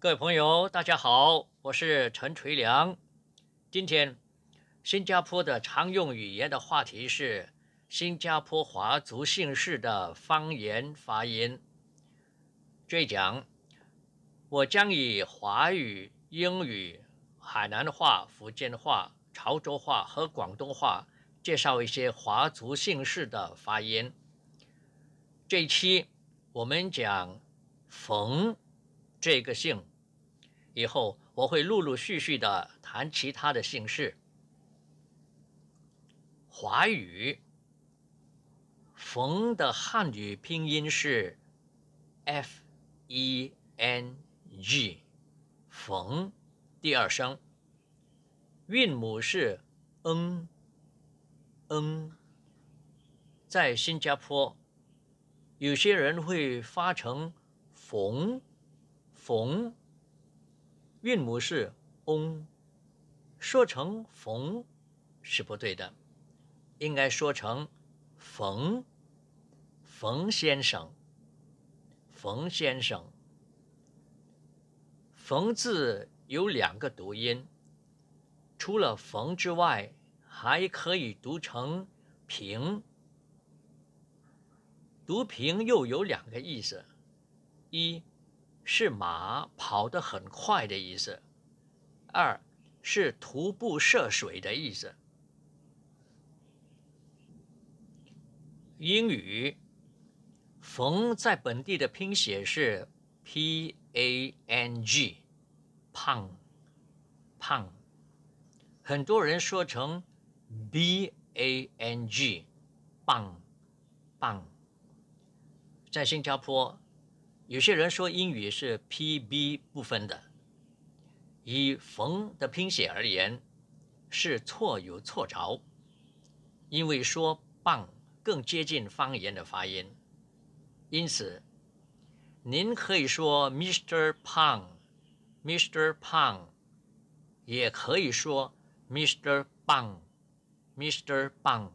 各位朋友，大家好，我是陈垂良。今天，新加坡的常用语言的话题是新加坡华族姓氏的方言发音。这一讲，我将以华语、英语、海南话、福建话、潮州话和广东话介绍一些华族姓氏的发音。这一期我们讲冯。这个姓，以后我会陆陆续续的谈其他的姓氏。华语，冯的汉语拼音是 F E N G，冯，第二声，韵母是 n，n，在新加坡，有些人会发成冯。冯，韵母是翁，说成冯是不对的，应该说成冯冯先生。冯先生，冯字有两个读音，除了冯之外，还可以读成平。读平又有两个意思，一。是马跑得很快的意思，二是徒步涉水的意思。英语“逢”在本地的拼写是 P A N G，胖胖，很多人说成 B A N G，棒棒，在新加坡。有些人说英语是 P、B 不分的，以“冯”的拼写而言，是错有错着，因为说“棒”更接近方言的发音，因此您可以说 Mr. Pang，Mr. Pang，也可以说 Mr. Bang，Mr. Bang。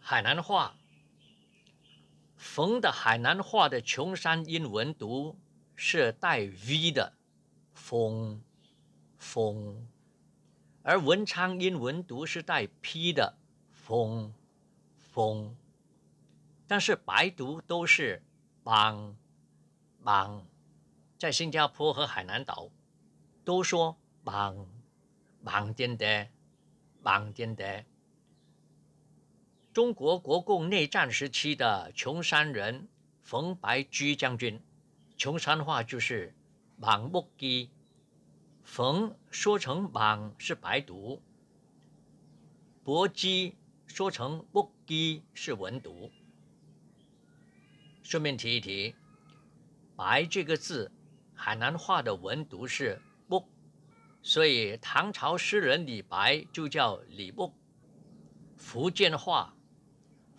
海南话。逢的海南话的琼山英文读是带 V 的，风，风，而文昌英文读是带 P 的，风，风，但是白读都是 bang，在新加坡和海南岛都说 bang 点的，g 点的。中国国共内战时期的琼山人冯白驹将军，琼山话就是“莽木鸡”。冯说成“莽”是白读，“搏鸡”说成“木鸡”是文读。顺便提一提，“白”这个字，海南话的文读是“木”，所以唐朝诗人李白就叫李木。福建话。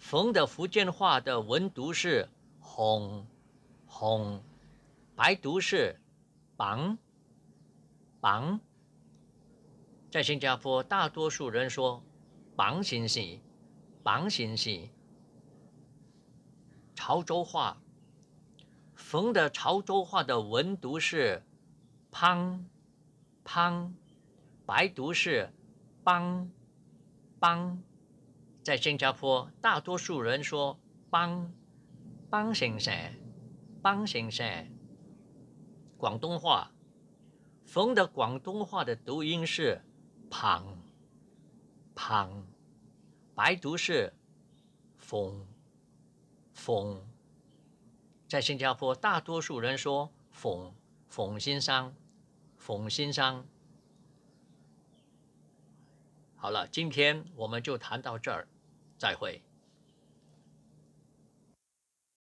逢的福建话的文读是哄哄，白读是梆梆。在新加坡，大多数人说梆心心梆心心。潮州话逢的潮州话的文读是乓乓，白读是帮帮。在新加坡，大多数人说“邦邦先生，邦先生”。广东话“冯”的广东话的读音是“庞庞”，白读是“冯冯”。在新加坡，大多数人说“冯冯先生，冯先生”。好了，今天我们就谈到这儿。再会。